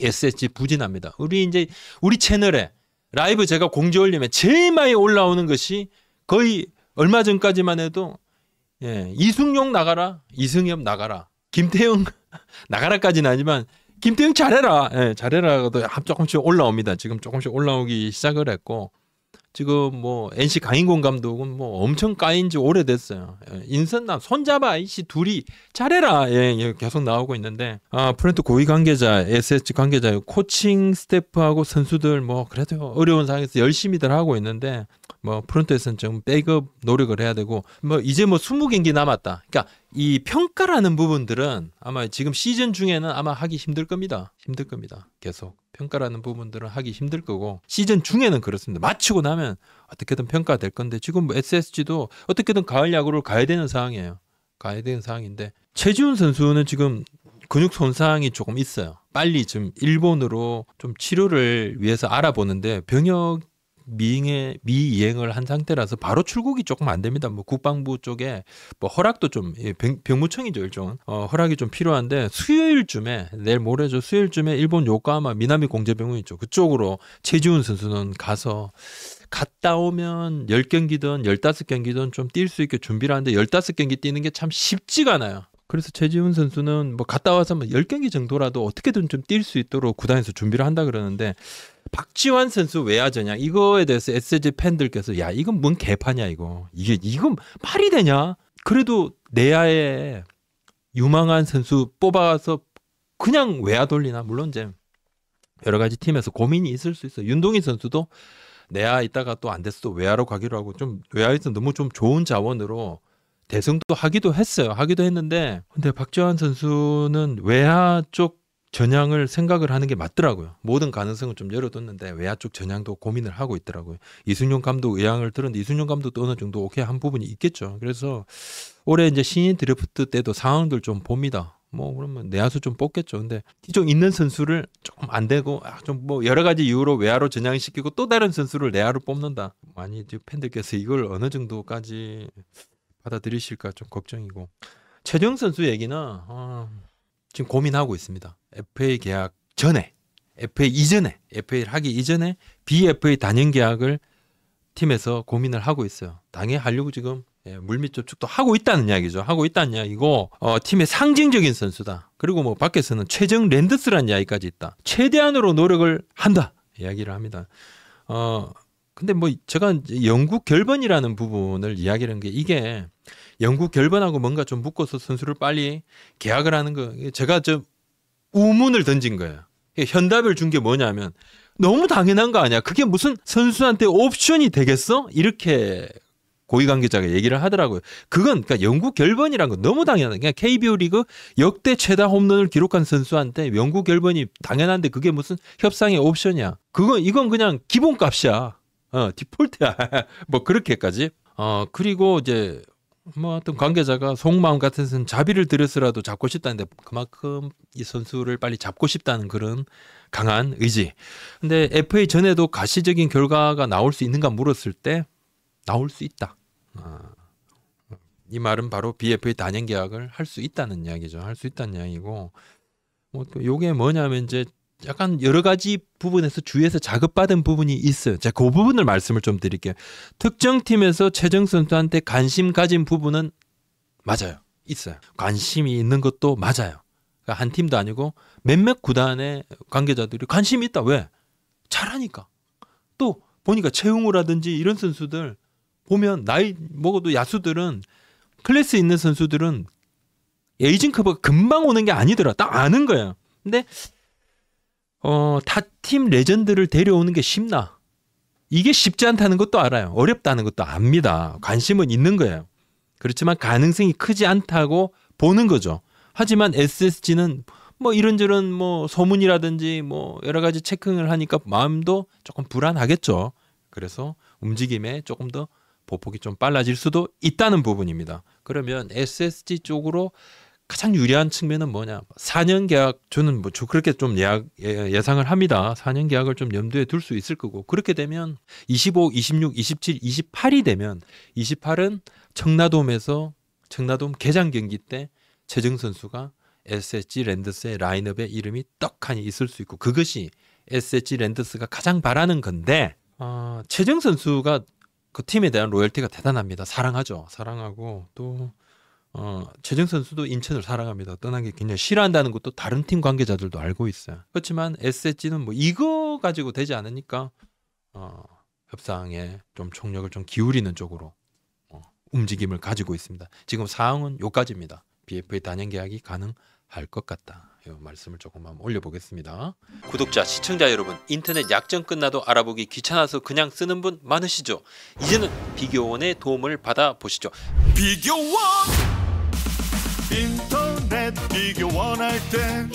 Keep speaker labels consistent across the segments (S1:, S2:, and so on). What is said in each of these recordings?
S1: SSG 부진합니다. 우리 이제 우리 채널에 라이브 제가 공지 올리면 제일 많이 올라오는 것이 거의 얼마 전까지만 해도 예, 이승용 나가라, 이승엽 나가라, 김태형 나가라까지는 아니지만 김태형 잘해라, 예, 잘해라도 조금씩 올라옵니다. 지금 조금씩 올라오기 시작을 했고 지금 뭐 NC 강인권 감독은 뭐 엄청 까인 지 오래됐어요. 예, 인선남 손잡아 이씨 둘이 잘해라 예, 예, 계속 나오고 있는데 아 프렌트 고위 관계자, SH 관계자, 코칭 스태프하고 선수들 뭐 그래도 어려운 상황에서 열심히들 하고 있는데 뭐 프론트에서는 좀 백업 노력을 해야 되고 뭐 이제 뭐 20경기 남았다. 그러니까 이 평가라는 부분들은 아마 지금 시즌 중에는 아마 하기 힘들 겁니다. 힘들 겁니다. 계속. 평가라는 부분들은 하기 힘들 거고 시즌 중에는 그렇습니다. 마치고 나면 어떻게든 평가될 건데 지금 뭐 SSG도 어떻게든 가을 야구를 가야 되는 상황이에요. 가야 되는 상황인데 최지훈 선수는 지금 근육 손상이 조금 있어요. 빨리 좀 일본으로 좀 치료를 위해서 알아보는데 병역 미행에 미이행을 한 상태라서 바로 출국이 조금 안 됩니다. 뭐 국방부 쪽에 뭐 허락도 좀 예, 병, 무청이죠 일종 어, 허락이 좀 필요한데 수요일쯤에 내일 모레죠 수요일쯤에 일본 요코하마 미나미 공제병원 있죠 그쪽으로 최지훈 선수는 가서 갔다 오면 열경기든 열다섯 경기든 좀 뛸 수 있게 준비를 하는데 열다섯 경기 뛰는 게 참 쉽지가 않아요. 그래서 최지훈 선수는 뭐 갔다 와서 뭐 10경기 정도라도 어떻게든 좀 뛸 수 있도록 구단에서 준비를 한다 그러는데 박지환 선수 외야 전향 이거에 대해서 SG 팬들께서 야 이건 뭔 개판이야 이거 이게 이건 말이 되냐 그래도 내야에 유망한 선수 뽑아서 그냥 외야 돌리나 물론 이제 여러 가지 팀에서 고민이 있을 수 있어 윤동희 선수도 내야 있다가 또 안됐어또 외야로 가기로 하고 좀 외야에서 너무 좀 좋은 자원으로 대승도 하기도 했어요. 하기도 했는데 근데 박재환 선수는 외야 쪽 전향을 생각을 하는 게 맞더라고요. 모든 가능성을 좀 열어뒀는데 외야 쪽 전향도 고민을 하고 있더라고요. 이승용 감독 의향을 들었는데 이승용 감독도 어느 정도 오케이 한 부분이 있겠죠. 그래서 올해 이제 신인 드래프트 때도 상황들 좀 봅니다. 뭐 그러면 내야수 좀 뽑겠죠. 근데 기존 있는 선수를 조금 안 되고 아, 좀 뭐 여러 가지 이유로 외야로 전향시키고 또 다른 선수를 내야로 뽑는다. 많이 팬들께서 이걸 어느 정도까지 받아들이실까 좀 걱정이고 최정 선수 얘기는 어, 지금 고민하고 있습니다. FA 계약 전에 FA 이전에 FA를 하기 이전에 BFA 단연 계약을 팀에서 고민을 하고 있어요. 당연히 하려고 지금 예, 물밑 접촉도 하고 있다는 이야기죠. 하고 있다는 이야기고 어, 팀의 상징적인 선수다. 그리고 뭐 밖에서는 최정 랜드스라는 이야기까지 있다. 최대한으로 노력을 한다 이야기를 합니다. 어, 근데 뭐 제가 영국 결번이라는 부분을 이야기하는 게 이게 영국 결번하고 뭔가 좀 묶어서 선수를 빨리 계약을 하는 거 제가 좀 우문을 던진 거예요. 현답을 준 게 뭐냐면 너무 당연한 거 아니야. 그게 무슨 선수한테 옵션이 되겠어? 이렇게 고위 관계자가 얘기를 하더라고요. 그건 그러니까 영국 결번이란 건 너무 당연한 거야. 그냥 KBO 리그 역대 최다 홈런을 기록한 선수한테 영국 결번이 당연한데 그게 무슨 협상의 옵션이야. 그건 이건 그냥 기본값이야. 어, 디폴트야. 뭐 그렇게까지. 어, 그리고 이제 뭐 어떤 관계자가 속마음 같은서 자비를 들였으라도 잡고 싶다는데 그만큼 이 선수를 빨리 잡고 싶다는 그런 강한 의지. 근데 FA 전에도 가시적인 결과가 나올 수 있는가 물었을 때 나올 수 있다. 어. 이 말은 바로 BFA 단행 계약을 할 수 있다는 이야기죠. 할 수 있다는 이야기고 뭐 요게 뭐냐면 이제 약간 여러 가지 부분에서 주위에서 자극받은 부분이 있어요. 제가 그 부분을 말씀을 좀 드릴게요. 특정 팀에서 최정 선수한테 관심 가진 부분은 맞아요. 있어요. 관심이 있는 것도 맞아요. 그러니까 한 팀도 아니고 몇몇 구단의 관계자들이 관심이 있다. 왜? 잘하니까. 또 보니까 최웅우라든지 이런 선수들 보면 나이 먹어도 야수들은 클래스 있는 선수들은 에이징 커버가 금방 오는 게 아니더라. 딱 아는 거예요 근데 어, 타 팀 레전드를 데려오는 게 쉽나? 이게 쉽지 않다는 것도 알아요. 어렵다는 것도 압니다. 관심은 있는 거예요. 그렇지만 가능성이 크지 않다고 보는 거죠. 하지만 SSG는 뭐 이런저런 뭐 소문이라든지 뭐 여러 가지 체크를 하니까 마음도 조금 불안하겠죠. 그래서 움직임에 조금 더 보폭이 좀 빨라질 수도 있다는 부분입니다. 그러면 SSG 쪽으로 가장 유리한 측면은 뭐냐? 4년 계약 저는 뭐 그렇게 좀 예약, 예, 예상을 합니다. 4년 계약을 좀 염두에 둘 수 있을 거고 그렇게 되면 25, 26, 27, 28이 되면 28은 청라돔에서 청라돔 개장 경기 때 최정 선수가 SSG 랜더스의 라인업에 이름이 떡하니 있을 수 있고 그것이 SSG 랜더스가 가장 바라는 건데 어, 최정 선수가 그 팀에 대한 로열티가 대단합니다. 사랑하죠. 사랑하고 또 어, 최정 선수도 인천을 사랑합니다. 떠난 게 굉장히 싫어한다는 것도 다른 팀 관계자들도 알고 있어요. 그렇지만 SSG는 뭐 이거 가지고 되지 않으니까 어, 협상에 좀 총력을 좀 기울이는 쪽으로 어, 움직임을 가지고 있습니다. 지금 사항은 요까지입니다. BFA 단연 계약이 가능할 것 같다. 이 말씀을 조금 만 올려보겠습니다. 구독자, 시청자 여러분, 인터넷 약정 끝나도 알아보기 귀찮아서 그냥 쓰는 분 많으시죠? 이제는 비교원의 도움을 받아 보시죠. 비교원! 인터넷 비교 원할 때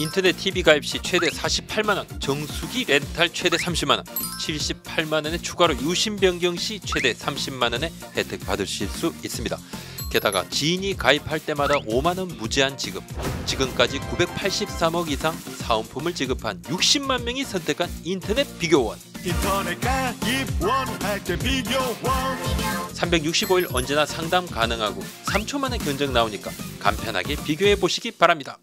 S1: 인터넷 TV 가입 시 최대 48만 원, 정수기 렌탈 최대 30만 원, 78만 원의 추가로 유심 변경 시 최대 30만 원의 혜택 받으실 수 있습니다. 게다가 지인이 가입할 때마다 5만 원 무제한 지급. 지금까지 983억 이상 사은품을 지급한 60만 명이 선택한 인터넷 비교원. 인터넷 가입 원할 때 비교 원 365일 언제나 상담 가능하고 3초 만에 견적 나오니까 간편하게 비교해 보시기 바랍니다.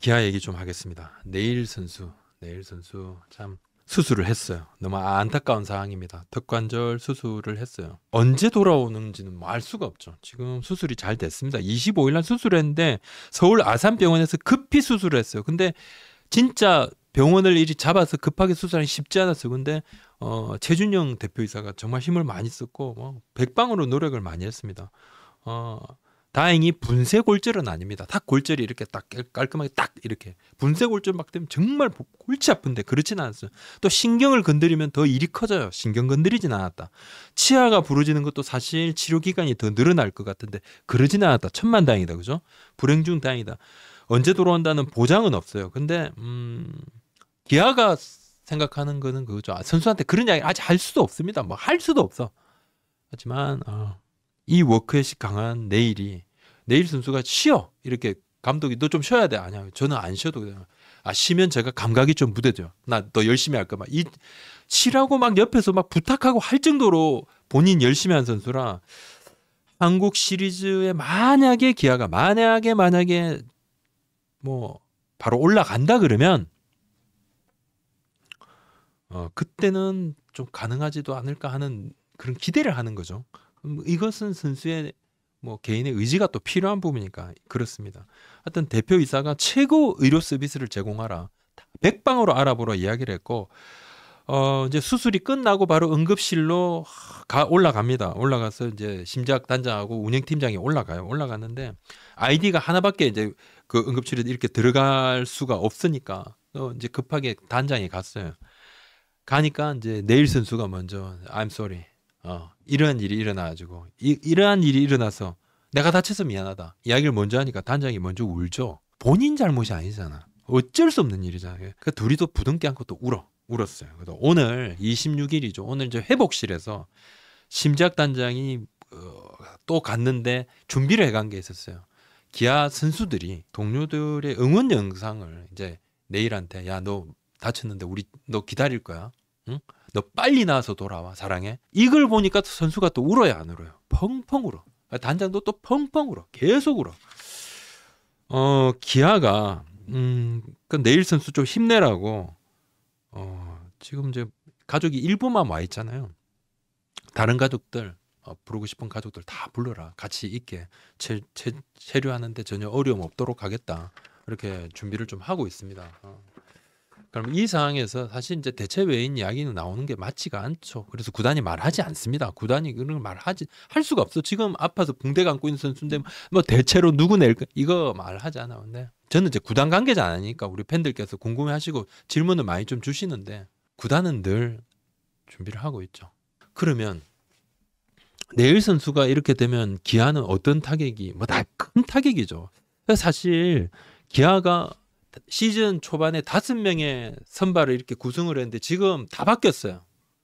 S1: 기아 얘기 좀 하겠습니다. 내일 선수, 내일 선수 참 수술을 했어요. 너무 안타까운 상황입니다. 턱관절 수술을 했어요. 언제 돌아오는지는 뭐알 수가 없죠. 지금 수술이 잘 됐습니다. 25일 날 수술했는데 서울 아산병원에서 급히 수술을 했어요. 근데 진짜 병원을 일이 잡아서 급하게 수술하기 쉽지 않았어요. 근데 어, 최준영 대표이사가 정말 힘을 많이 썼고 뭐 백방으로 노력을 많이 했습니다. 어, 다행히 분쇄 골절은 아닙니다. 탁 골절이 이렇게 딱 깔끔하게 딱 이렇게 분쇄 골절막 되면 정말 골치 아픈데 그렇진 않았어요. 또 신경을 건드리면 더 일이 커져요. 신경 건드리진 않았다. 치아가 부러지는 것도 사실 치료 기간이 더 늘어날 것 같은데 그러진 않았다. 천만다행이다, 그죠? 불행 중 다행이다. 언제 돌아온다는 보장은 없어요. 근데 음 기아가 생각하는 거는 그거죠. 아, 선수한테 그런 이야기 아직 할 수도 없습니다. 뭐 할 수도 없어. 하지만 어, 아, 이워크햇식 강한 내일이 내일 선수가 쉬어 이렇게 감독이 너 좀 쉬어야 돼 아니야 저는 안 쉬어도 그냥 아 쉬면 제가 감각이 좀무뎌져나 너 열심히 할까 막이 치라고 막 옆에서 막 부탁하고 할 정도로 본인 열심히 한 선수라 한국 시리즈에 만약에 기아가 만약에 만약에 뭐 바로 올라간다 그러면 어, 그때는 좀 가능하지도 않을까 하는 그런 기대를 하는 거죠. 음, 이것은 선수의 뭐 개인의 의지가 또 필요한 부분이니까 그렇습니다. 하여튼 대표이사가 최고 의료 서비스를 제공하라. 백방으로 알아보러 이야기를 했고 어 이제 수술이 끝나고 바로 응급실로 가 올라갑니다. 올라가서 이제 심작 단장하고 운영팀장이 올라가요. 올라갔는데 아이디가 하나밖에 이제 그 응급실에 이렇게 들어갈 수가 없으니까 어 이제 급하게 단장이 갔어요. 가니까 이제 네일 선수가 먼저 I'm sorry. 어, 이러한 일이 일어나가지고 이, 이러한 일이 일어나서 내가 다쳐서 미안하다. 이야기를 먼저 하니까 단장이 먼저 울죠. 본인 잘못이 아니잖아. 어쩔 수 없는 일이잖아. 그러니까 둘이 도 부둥켜 안고 또 울어. 울었어요. 그래서 오늘 26일이죠. 오늘 이제 회복실에서 심지학 단장이 어, 또 갔는데 준비를 해간 게 있었어요. 기아 선수들이 동료들의 응원 영상을 이제 내일한테 야너 다쳤는데 우리 너 기다릴 거야. 응? 너 빨리 나와서 돌아와 사랑해. 이걸 보니까 선수가 또 울어야 안 울어요. 펑펑 울어. 단장도 또 펑펑 울어. 계속 울어. 어 기아가 음, 그 내일 선수 좀 힘내라고 어 지금 이제 가족이 일부만 와 있잖아요. 다른 가족들 어, 부르고 싶은 가족들 다 불러라. 같이 있게 체, 체, 체류하는데 전혀 어려움 없도록 하겠다. 이렇게 준비를 좀 하고 있습니다. 어. 그럼 이 상황에서 사실 이제 대체 외인 이야기는 나오는 게 맞지가 않죠. 그래서 구단이 말하지 않습니다. 구단이 그런 걸 말하지 할 수가 없어. 지금 아파서 붕대 감고 있는 선수인데 뭐 대체로 누구 낼까 이거 말하지 않아. 근데 저는 이제 구단 관계자 아니니까 우리 팬들께서 궁금해하시고 질문을 많이 좀 주시는데 구단은 늘 준비를 하고 있죠. 그러면 내일 선수가 이렇게 되면 기아는 어떤 타격이 뭐 다 큰 타격이죠. 사실 기아가 시즌 초반에 다섯 명의 선발을 이렇게 구성을 했는데 지금 다 바뀌었어요.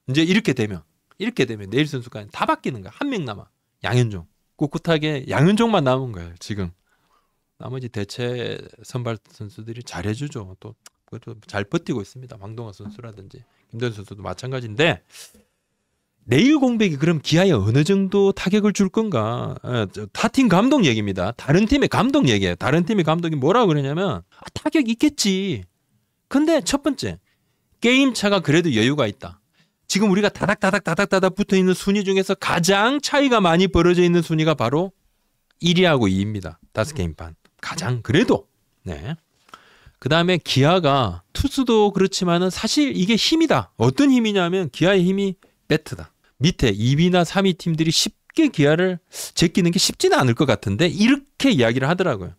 S1: 이제 이렇게 되면 이렇게 되면 내일 선수까지 다 바뀌는 거야. 한 명 남아. 양현종. 꿋꿋하게 양현종만 남은 거예요. 지금 나머지 대체 선발 선수들이 잘해주죠. 또 그것도 잘 버티고 있습니다. 황동화 선수라든지 김대현 선수도 마찬가지인데 내일 공백이 그럼 기아에 어느 정도 타격을 줄 건가? 어, 타팀 감독 얘기입니다. 다른 팀의 감독 얘기예요. 다른 팀의 감독이 뭐라고 그러냐면 아, 타격 있겠지. 근데 첫 번째 게임 차가 그래도 여유가 있다. 지금 우리가 다닥다닥 다닥다닥 붙어 있는 순위 중에서 가장 차이가 많이 벌어져 있는 순위가 바로 1위하고 2위입니다. 다섯 게임 판 가장 그래도 네. 그 다음에 기아가 투수도 그렇지만은 사실 이게 힘이다. 어떤 힘이냐면 기아의 힘이 배트다. 밑에 2위나 3위 팀들이 쉽게 기아를 제끼는 게 쉽지는 않을 것 같은데 이렇게 이야기를 하더라고요.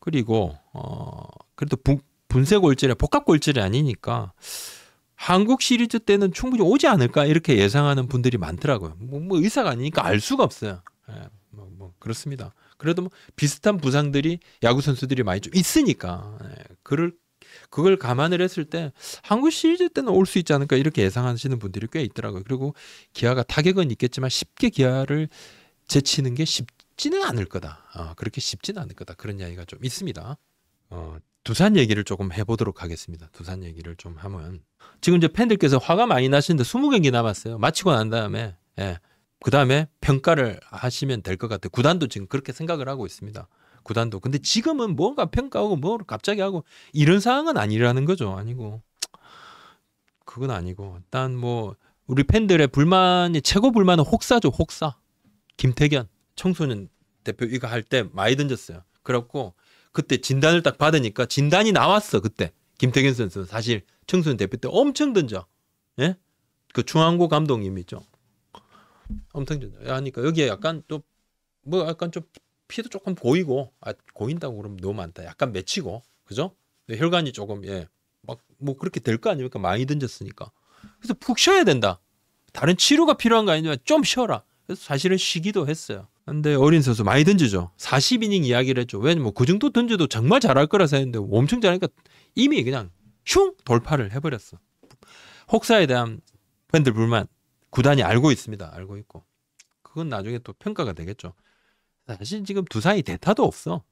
S1: 그리고 어 그래도 분, 분쇄 골질이 복합 골질이 아니니까 한국 시리즈 때는 충분히 오지 않을까 이렇게 예상하는 분들이 많더라고요. 뭐, 뭐 의사가 아니니까 알 수가 없어요. 예, 뭐, 뭐 그렇습니다. 그래도 뭐 비슷한 부상들이 야구 선수들이 많이 좀 있으니까 예, 그럴 그걸 감안을 했을 때 한국 시리즈 때는 올 수 있지 않을까 이렇게 예상하시는 분들이 꽤 있더라고요. 그리고 기아가 타격은 있겠지만 쉽게 기아를 제치는 게 쉽지는 않을 거다. 어, 그렇게 쉽지는 않을 거다. 그런 이야기가 좀 있습니다. 어, 두산 얘기를 조금 해보도록 하겠습니다. 두산 얘기를 좀 하면 지금 이제 팬들께서 화가 많이 나시는데 스무 경기 남았어요. 마치고 난 다음에 예. 그 다음에 평가를 하시면 될 것 같아요. 구단도 지금 그렇게 생각을 하고 있습니다. 구단도. 근데 지금은 뭔가 평가하고 뭐 갑자기 하고 이런 상황은 아니라는 거죠. 아니고 그건 아니고 일단 뭐 우리 팬들의 불만이 최고 불만은 혹사죠. 혹사. 김태견 청소년 대표 이거 할 때 많이 던졌어요. 그렇고 그때 진단을 딱 받으니까 진단이 나왔어 그때 김태균 선수 사실 청소년 대표 때 엄청 던져 예? 그 중앙고 감독님이죠 엄청 던져 하니까 그러니까 여기에 약간 또 뭐 약간 좀 피도 조금 보이고 아 보인다고 그러면 너무 많다. 약간 맺히고 그죠? 혈관이 조금 예막 뭐 그렇게 될 거 아닙니까? 많이 던졌으니까. 그래서 푹 쉬어야 된다. 다른 치료가 필요한 거아니냐좀 쉬어라. 그래서 사실은 쉬기도 했어요. 근데 어린 선수 많이 던지죠. 40이닝 이야기를 했죠. 왜냐면 그 정도 던져도 정말 잘할 거라 생각했는데 엄청 잘하니까 이미 그냥 슝 돌파를 해버렸어. 혹사에 대한 팬들 불만 구단이 알고 있습니다. 알고 있고 그건 나중에 또 평가가 되겠죠. 사실 지금 두산이 대타도 없어.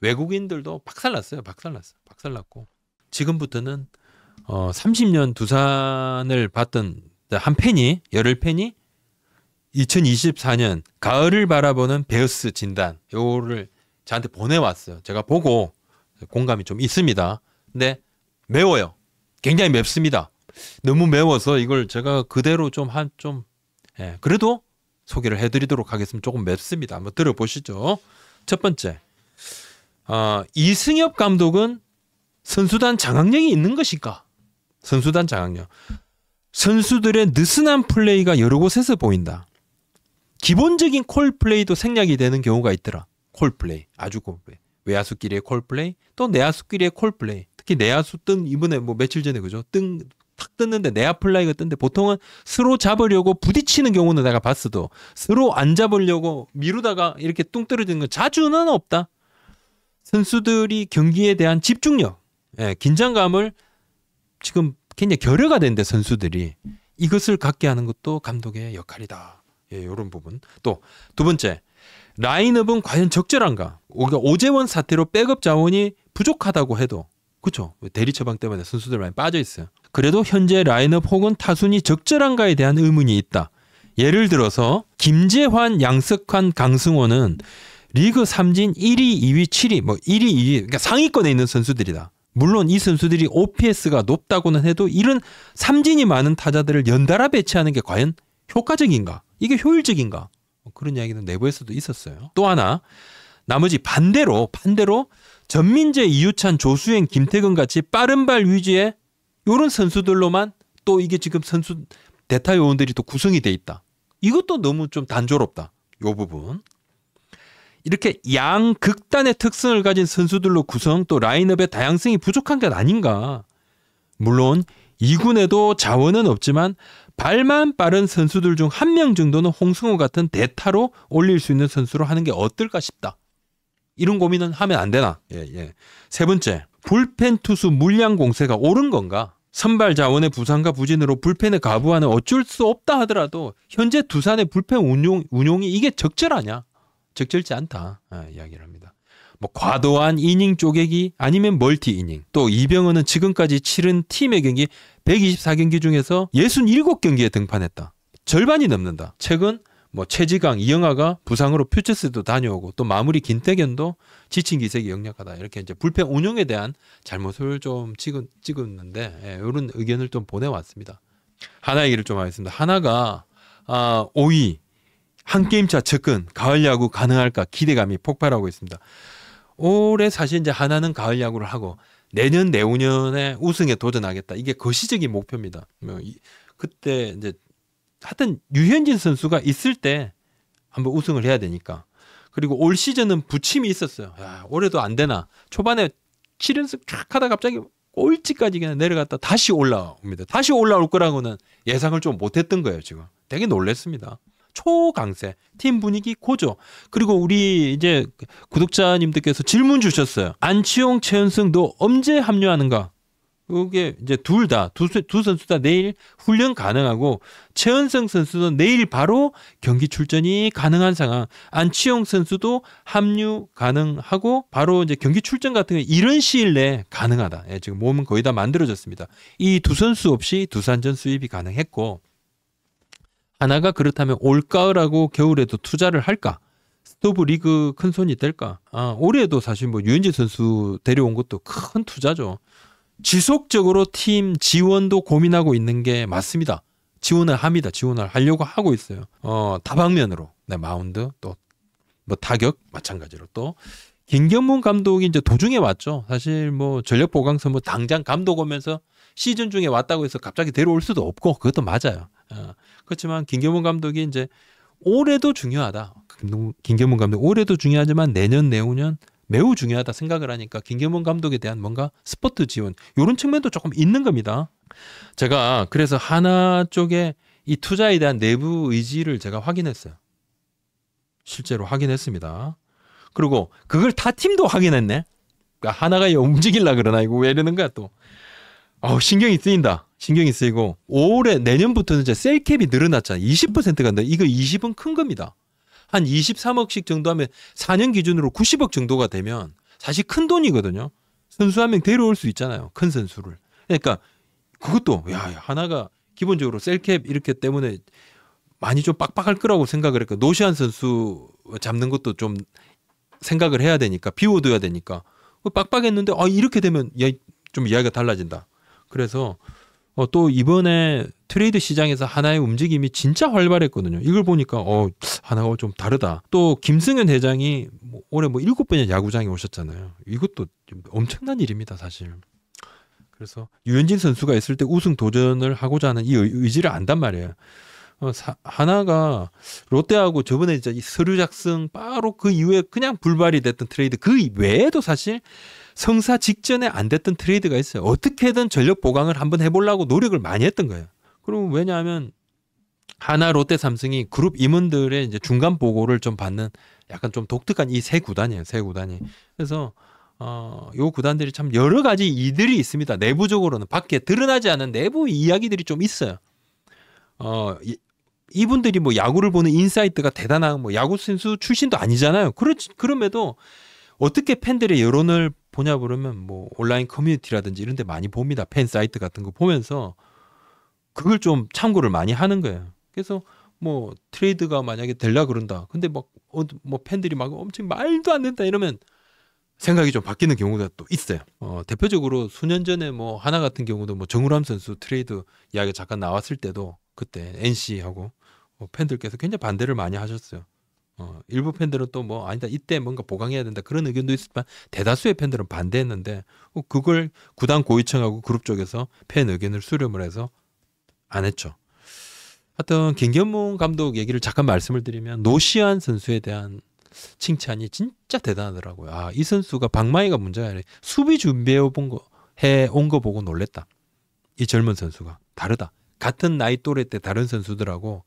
S1: 외국인들도 박살났어요. 박살났어. 박살났고 지금부터는 어 30년 두산을 봤던 그 한 팬이 열흘 팬이 2024년 가을을 바라보는 베어스 진단 요거를 저한테 보내왔어요. 제가 보고 공감이 좀 있습니다. 근데 매워요. 굉장히 맵습니다. 너무 매워서 이걸 제가 그대로 좀 한좀 좀, 예, 그래도 소개를 해드리도록 하겠습니다. 조금 맵습니다. 한번 들어보시죠. 첫 번째, 어, 이승엽 감독은 선수단 장악력이 있는 것일까? 선수단 장악력. 선수들의 느슨한 플레이가 여러 곳에서 보인다. 기본적인 콜 플레이도 생략이 되는 경우가 있더라. 콜 플레이, 아주 콜 플레이. 외야수끼리의 콜 플레이, 또 내야수끼리의 콜 플레이. 특히 내야수 뜬 이번에 뭐 며칠 전에 그죠? 뜬탁 뜯는데 내 앞플라이가 뜬데 보통은 스로 잡으려고 부딪히는 경우는 내가 봤어도 스로 안 잡으려고 미루다가 이렇게 뚱 떨어지는 건 자주는 없다. 선수들이 경기에 대한 집중력, 예, 긴장감을 지금 굉장히 결여가 된대 선수들이 이것을 갖게 하는 것도 감독의 역할이다. 예, 이런 부분. 또 두 번째 라인업은 과연 적절한가? 오재원 사태로 백업 자원이 부족하다고 해도 그렇죠. 대리 처방 때문에 선수들 많이 빠져 있어요. 그래도 현재 라인업 혹은 타순이 적절한가에 대한 의문이 있다. 예를 들어서 김재환, 양석환, 강승호는 리그 3진 1위, 2위, 7위, 뭐 1위, 2위, 그러니까 상위권에 있는 선수들이다. 물론 이 선수들이 OPS가 높다고는 해도 이런 3진이 많은 타자들을 연달아 배치하는 게 과연 효과적인가? 이게 효율적인가? 뭐 그런 이야기는 내부에서도 있었어요. 또 하나, 나머지 반대로, 반대로 전민재, 이유찬, 조수행, 김태근 같이 빠른 발 위주의 이런 선수들로만 또 이게 지금 선수 대타 요원들이 또 구성이 돼 있다. 이것도 너무 좀 단조롭다. 요 부분. 이렇게 양 극단의 특성을 가진 선수들로 구성 또 라인업의 다양성이 부족한 것 아닌가. 물론 2군에도 자원은 없지만 발만 빠른 선수들 중 한 명 정도는 홍승호 같은 대타로 올릴 수 있는 선수로 하는 게 어떨까 싶다. 이런 고민은 하면 안 되나? 예, 예. 세 번째, 불펜 투수 물량 공세가 옳은 건가? 선발 자원의 부상과 부진으로 불펜에 가부하는 어쩔 수 없다 하더라도 현재 두산의 불펜 운용, 운용이 이게 적절하냐? 적절치 않다. 아, 이야기를 합니다. 뭐 과도한 이닝 쪼개기 아니면 멀티 이닝. 또 이병헌은 지금까지 치른 팀의 경기 124경기 중에서 67경기에 등판했다. 절반이 넘는다. 최근 뭐 최지강, 이영아가 부상으로 퓨처스도 다녀오고 또 마무리 김태견도 지친 기색이 역력하다. 이렇게 이제 불펜 운영에 대한 잘못을 좀 찍은, 찍었는데 예, 이런 의견을 좀 보내왔습니다. 하나 얘기를 좀 하겠습니다. 하나가 아, 5위 한 게임차 접근 가을 야구 가능할까 기대감이 폭발하고 있습니다. 올해 사실 이제 하나는 가을 야구를 하고 내년 내후년에 우승에 도전하겠다. 이게 거시적인 목표입니다. 뭐 그때 이제 하여튼 유현진 선수가 있을 때 한번 우승을 해야 되니까. 그리고 올 시즌은 부침이 있었어요. 야, 올해도 안 되나. 초반에 7연승 쫙 하다 갑자기 꼴찌까지 그냥 내려갔다 다시 올라옵니다. 다시 올라올 거라고는 예상을 좀 못했던 거예요, 지금. 되게 놀랬습니다. 초강세, 팀 분위기 고조. 그리고 우리 이제 구독자님들께서 질문 주셨어요. 안치홍 최연승도 언제 합류하는가? 그게 이제 둘 다, 두, 두 선수 다 내일 훈련 가능하고, 최은성 선수는 내일 바로 경기 출전이 가능한 상황, 안치용 선수도 합류 가능하고, 바로 이제 경기 출전 같은 게 이런 시일 내에 가능하다. 예, 지금 몸은 거의 다 만들어졌습니다. 이 두 선수 없이 두산전 수입이 가능했고, 하나가 그렇다면 올가을하고 겨울에도 투자를 할까? 스토브 리그 큰 손이 될까? 아, 올해도 사실 뭐 유현진 선수 데려온 것도 큰 투자죠. 지속적으로 팀 지원도 고민하고 있는 게 맞습니다. 지원을 합니다. 지원을 하려고 하고 있어요. 어, 다방면으로. 네, 마운드 또 뭐 타격 마찬가지로 또 김경문 감독이 이제 도중에 왔죠. 사실 뭐 전력 보강선뭐 당장 감독 오면서 시즌 중에 왔다고 해서 갑자기 데려올 수도 없고 그것도 맞아요. 어. 그렇지만 김경문 감독이 이제 올해도 중요하다. 김경문 감독 올해도 중요하지만 내년 내후년 매우 중요하다 생각을 하니까 김경문 감독에 대한 뭔가 스포트 지원 이런 측면도 조금 있는 겁니다. 제가 그래서 하나 쪽에 이 투자에 대한 내부 의지를 제가 확인했어요. 실제로 확인했습니다. 그리고 그걸 타 팀도 확인했네. 그러니까 하나가 움직일라 그러나 이거 왜 이러는 거야 또. 아우 신경이 쓰인다. 신경이 쓰이고 올해 내년부터는 이제 셀캡이 늘어났잖아. 20%가 늘어. 이거 20은 큰 겁니다. 한 23억씩 정도 하면 4년 기준으로 90억 정도가 되면 사실 큰 돈이거든요. 선수 한 명 데려올 수 있잖아요. 큰 선수를. 그러니까 그것도 야 하나가 기본적으로 셀캡 이렇게 때문에 많이 좀 빡빡할 거라고 생각을 했고 노시안 선수 잡는 것도 좀 생각을 해야 되니까 비워둬야 되니까 어, 빡빡했는데 아 이렇게 되면 야, 좀 이야기가 달라진다. 그래서 어, 또 이번에 트레이드 시장에서 하나의 움직임이 진짜 활발했거든요. 이걸 보니까 어 하나가 좀 다르다. 또 김승현 회장이 뭐 올해 뭐 일곱 번의 야구장에 오셨잖아요. 이것도 엄청난 일입니다, 사실. 그래서 유현진 선수가 있을 때 우승 도전을 하고자 하는 이 의지를 안단 말이에요. 어, 사, 하나가 롯데하고 저번에 이제 서류 작성 바로 그 이후에 그냥 불발이 됐던 트레이드 그 외에도 사실 성사 직전에 안 됐던 트레이드가 있어요. 어떻게든 전력 보강을 한번 해보려고 노력을 많이 했던 거예요. 그럼 왜냐하면 하나 롯데 삼성이 그룹 임원들의 이제 중간 보고를 좀 받는 약간 좀 독특한 이 세 구단이에요. 세 구단이. 그래서 어요 구단들이 참 여러 가지 이들이 있습니다. 내부적으로는 밖에 드러나지 않은 내부 이야기들이 좀 있어요. 어 이, 이분들이 뭐 야구를 보는 인사이트가 대단한 뭐 야구 선수 출신도 아니잖아요. 그렇 그럼에도 어떻게 팬들의 여론을 보냐 그러면 뭐 온라인 커뮤니티라든지 이런 데 많이 봅니다. 팬 사이트 같은 거 보면서 그걸 좀 참고를 많이 하는 거예요. 그래서 뭐 트레이드가 만약에 될라 그런다. 근데 막뭐 팬들이 막 엄청 말도 안 된다 이러면 생각이 좀 바뀌는 경우가 또 있어요. 어, 대표적으로 수년 전에 뭐 하나 같은 경우도 뭐 정우람 선수 트레이드 이야기 잠깐 나왔을 때도 그때 NC하고 뭐 팬들께서 굉장히 반대를 많이 하셨어요. 어, 일부 팬들은 또 뭐 아니다 이때 뭔가 보강해야 된다 그런 의견도 있었지만 대다수의 팬들은 반대했는데 어, 그걸 구단 고위층하고 그룹 쪽에서 팬 의견을 수렴을 해서 안 했죠. 하여튼 김견문 감독 얘기를 잠깐 말씀을 드리면 노시안 선수에 대한 칭찬이 진짜 대단하더라고요. 아, 이 선수가 방망이가 문제가 아니라 수비 준비해 온 거, 해 온 거 보고 놀랬다. 이 젊은 선수가 다르다. 같은 나이 또래 때 다른 선수들하고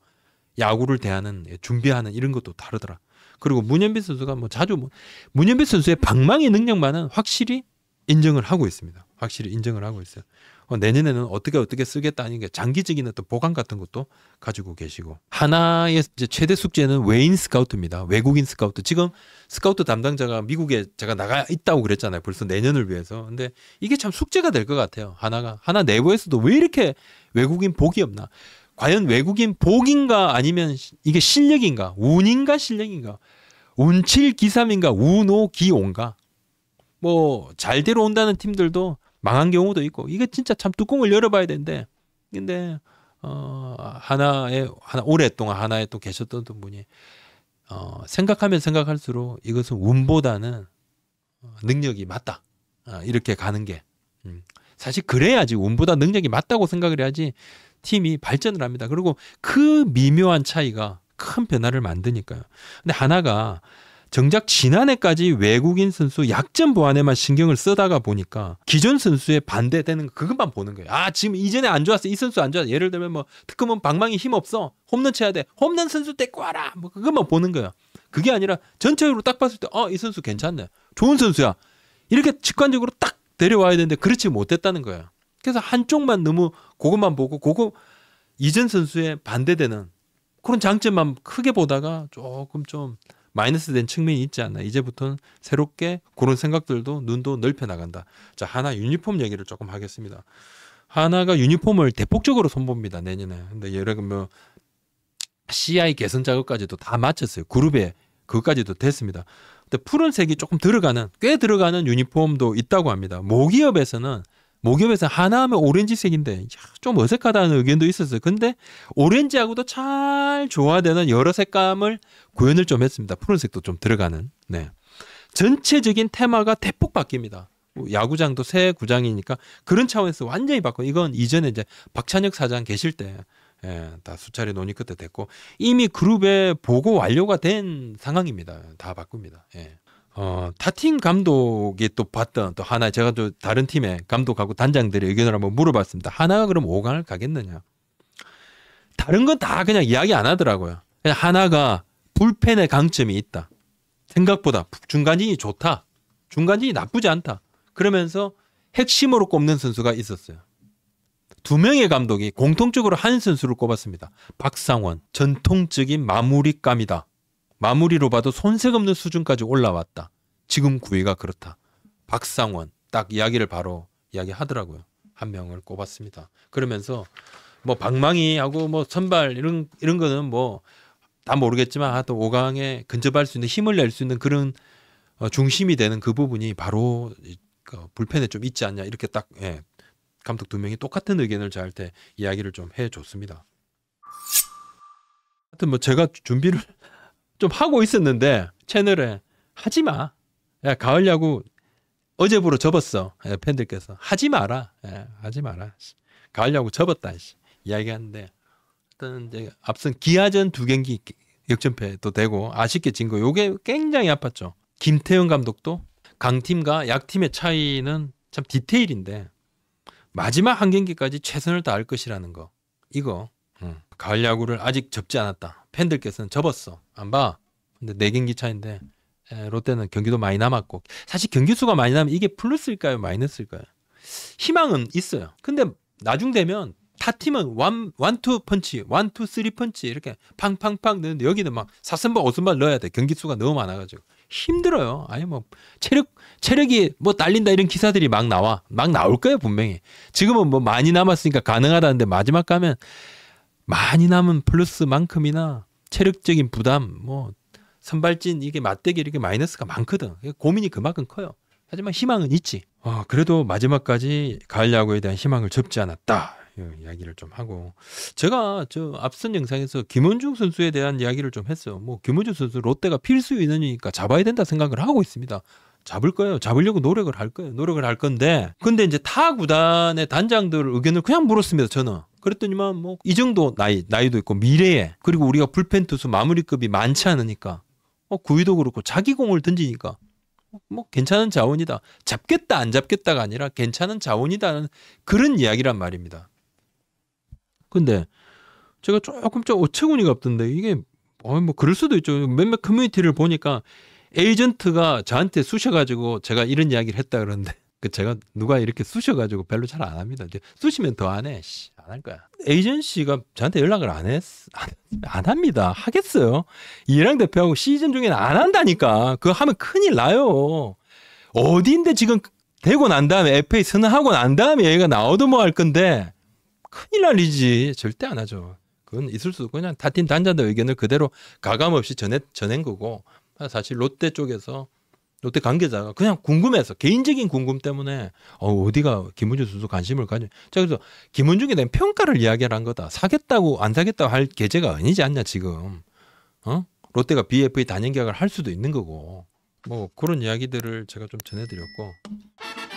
S1: 야구를 대하는 예, 준비하는 이런 것도 다르더라. 그리고 문현빈 선수가 뭐 자주 뭐, 문현빈 선수의 방망이 능력만은 확실히 인정을 하고 있습니다. 확실히 인정을 하고 있어요. 어, 내년에는 어떻게 어떻게 쓰겠다는 하게 장기적인 어떤 보강 같은 것도 가지고 계시고 하나의 이제 최대 숙제는 외인 스카우트입니다. 외국인 스카우트. 지금 스카우트 담당자가 미국에 제가 나가 있다고 그랬잖아요. 벌써 내년을 위해서. 근데 이게 참 숙제가 될 것 같아요. 하나가 하나 내부에서도 왜 이렇게 외국인 복이 없나? 과연 외국인 복인가 아니면 이게 실력인가? 운인가 실력인가? 운칠기삼인가? 운오기온가? 뭐 잘대로 온다는 팀들도 망한 경우도 있고 이게 진짜 참 뚜껑을 열어봐야 되는데 근데 어 하나의 하나 오랫동안 하나에 또 계셨던 분이 어 생각하면 생각할수록 이것은 운보다는 어, 능력이 맞다 어, 이렇게 가는 게 음. 사실 그래야지 운보다 능력이 맞다고 생각을 해야지 팀이 발전을 합니다 그리고 그 미묘한 차이가 큰 변화를 만드니까요 근데 하나가 정작 지난해까지 외국인 선수 약점 보완에만 신경을 쓰다가 보니까 기존 선수에 반대되는 그것만 보는 거예요. 아 지금 이전에 안 좋았어 이 선수 안 좋았어. 예를 들면 뭐특검은 방망이 힘 없어 홈런 쳐야 돼 홈런 선수 데리고 와라 뭐 그것만 보는 거예요. 그게 아니라 전체적으로 딱 봤을 때어이 선수 괜찮네 좋은 선수야 이렇게 직관적으로 딱 데려와야 되는데 그렇지 못했다는 거예요. 그래서 한쪽만 너무 그것만 보고 그거 이전 선수에 반대되는 그런 장점만 크게 보다가 조금 좀 마이너스 된 측면이 있지 않나. 이제부터는 새롭게 그런 생각들도 눈도 넓혀 나간다. 자, 하나 유니폼 얘기를 조금 하겠습니다. 하나가 유니폼을 대폭적으로 손봅니다. 내년에. 근데 예를 들면 뭐 CI 개선 작업까지도 다 마쳤어요. 그룹에 그것까지도 됐습니다. 근데 푸른색이 조금 들어가는 꽤 들어가는 유니폼도 있다고 합니다. 모기업에서는 목엽에서 하나하면 오렌지색인데 좀 어색하다는 의견도 있었어요. 근데 오렌지하고도 잘 조화되는 여러 색감을 구현을 좀 했습니다. 푸른색도 좀 들어가는. 네. 전체적인 테마가 대폭 바뀝니다. 뭐 야구장도 새 구장이니까 그런 차원에서 완전히 바꿔. 이건 이전에 이제 박찬혁 사장 계실 때 예, 다 수차례 논의 끝에 됐고 이미 그룹의 보고 완료가 된 상황입니다. 다 바꿉니다. 예. 어, 타팀 감독이 또 봤던 또 하나 제가 또 다른 팀의 감독하고 단장들의 의견을 한번 물어봤습니다. 하나가 그럼 5강을 가겠느냐? 다른 건 다 그냥 이야기 안 하더라고요. 그냥 하나가 불펜의 강점이 있다. 생각보다 중간진이 좋다. 중간진이 나쁘지 않다. 그러면서 핵심으로 꼽는 선수가 있었어요. 두 명의 감독이 공통적으로 한 선수를 꼽았습니다. 박상원 전통적인 마무리감이다. 마무리로 봐도 손색 없는 수준까지 올라왔다. 지금 구위가 그렇다. 박상원 딱 이야기를 바로 이야기하더라고요. 한 명을 꼽았습니다. 그러면서 뭐 방망이하고 뭐 선발 이런 이런 거는 뭐 다 모르겠지만 하여 5강에 근접할 수 있는 힘을 낼 수 있는 그런 어, 중심이 되는 그 부분이 바로 그 불펜에 좀 있지 않냐 이렇게 딱 예, 감독 두 명이 똑같은 의견을 자할 때 이야기를 좀 해줬습니다. 하여튼 뭐 제가 준비를 좀 하고 있었는데 채널에 하지 마. 야, 가을 야구 어제부로 접었어. 예, 팬들께서 하지 마라. 예, 하지 마라. 가을 야구 접었다. 씨. 이야기하는데 어떤 이제 앞선 기아전 두 경기 역전패도 되고 아쉽게 진 거. 요게 굉장히 아팠죠. 김태형 감독도 강팀과 약팀의 차이는 참 디테일인데 마지막 한 경기까지 최선을 다할 것이라는 거. 이거 응. 가을 야구를 아직 접지 않았다. 팬들께서는 접었어. 안 봐. 근데 네 경기 차인데 에, 롯데는 경기도 많이 남았고 사실 경기 수가 많이 남면 으 이게 플러스일까요, 마이너스일까요? 희망은 있어요. 근데 나중 되면 타 팀은 완투 펀치, 완투 쓰리 펀치 이렇게 팡팡팡 넣는데 여기는 막사슴발 오선발 넣어야 돼. 경기 수가 너무 많아가지고 힘들어요. 아니 뭐 체력 체력이 뭐 딸린다 이런 기사들이 막 나와 막 나올 거예요 분명히. 지금은 뭐 많이 남았으니까 가능하다는데 마지막 가면 많이 남은 플러스만큼이나 체력적인 부담, 뭐 선발진 이게 맞대기 이렇게 마이너스가 많거든. 고민이 그만큼 커요. 하지만 희망은 있지. 어, 그래도 마지막까지 가을 야구에 대한 희망을 접지 않았다. 이야기를 좀 하고 제가 저 앞선 영상에서 김원중 선수에 대한 이야기를 좀 했어요. 뭐 김원중 선수 롯데가 필수 인원이니까 잡아야 된다 생각을 하고 있습니다. 잡을 거예요. 잡으려고 노력을 할 거예요. 노력을 할 건데 근데 이제 타 구단의 단장들 의견을 그냥 물었습니다. 저는 그랬더니만 뭐 이 정도 나이 나이도 있고 미래에 그리고 우리가 불펜 투수 마무리급이 많지 않으니까 어, 구위도 그렇고 자기 공을 던지니까 뭐 괜찮은 자원이다 잡겠다 안 잡겠다가 아니라 괜찮은 자원이다는 그런 이야기란 말입니다. 근데 제가 조금 좀 어처구니 가 없던데 이게 어, 뭐 그럴 수도 있죠 몇몇 커뮤니티를 보니까 에이전트가 저한테 쑤셔가지고 제가 이런 이야기를 했다 그러는데 그 제가 누가 이렇게 쑤셔가지고 별로 잘 안 합니다. 쑤시면 더 안 해. 씨. 안할 거야. 에이전시가 저한테 연락을 안 했, 안, 안 합니다. 하겠어요. 이랑 대표하고 시즌 중에는 안 한다니까. 그거 하면 큰일 나요. 어디인데 지금 되고 난 다음에 FA 선언하고 난 다음에 얘기가 나오도 뭐 할 건데 큰일 날 일이지. 절대 안 하죠. 그건 있을 수도 그냥 다 팀단자들 의견을 그대로 가감 없이 전해, 전한 거고 사실 롯데 쪽에서 롯데 관계자가 그냥 궁금해서 개인적인 궁금 때문에 어, 어디가 김은주 선수 관심을 가져. 자 그래서 김은중에 대한 평가를 이야기한 거다. 사겠다고 안 사겠다고 할 계제가 아니지 않냐 지금. 어? 롯데가 BFA 단연 계약을 할 수도 있는 거고. 뭐 그런 이야기들을 제가 좀 전해드렸고.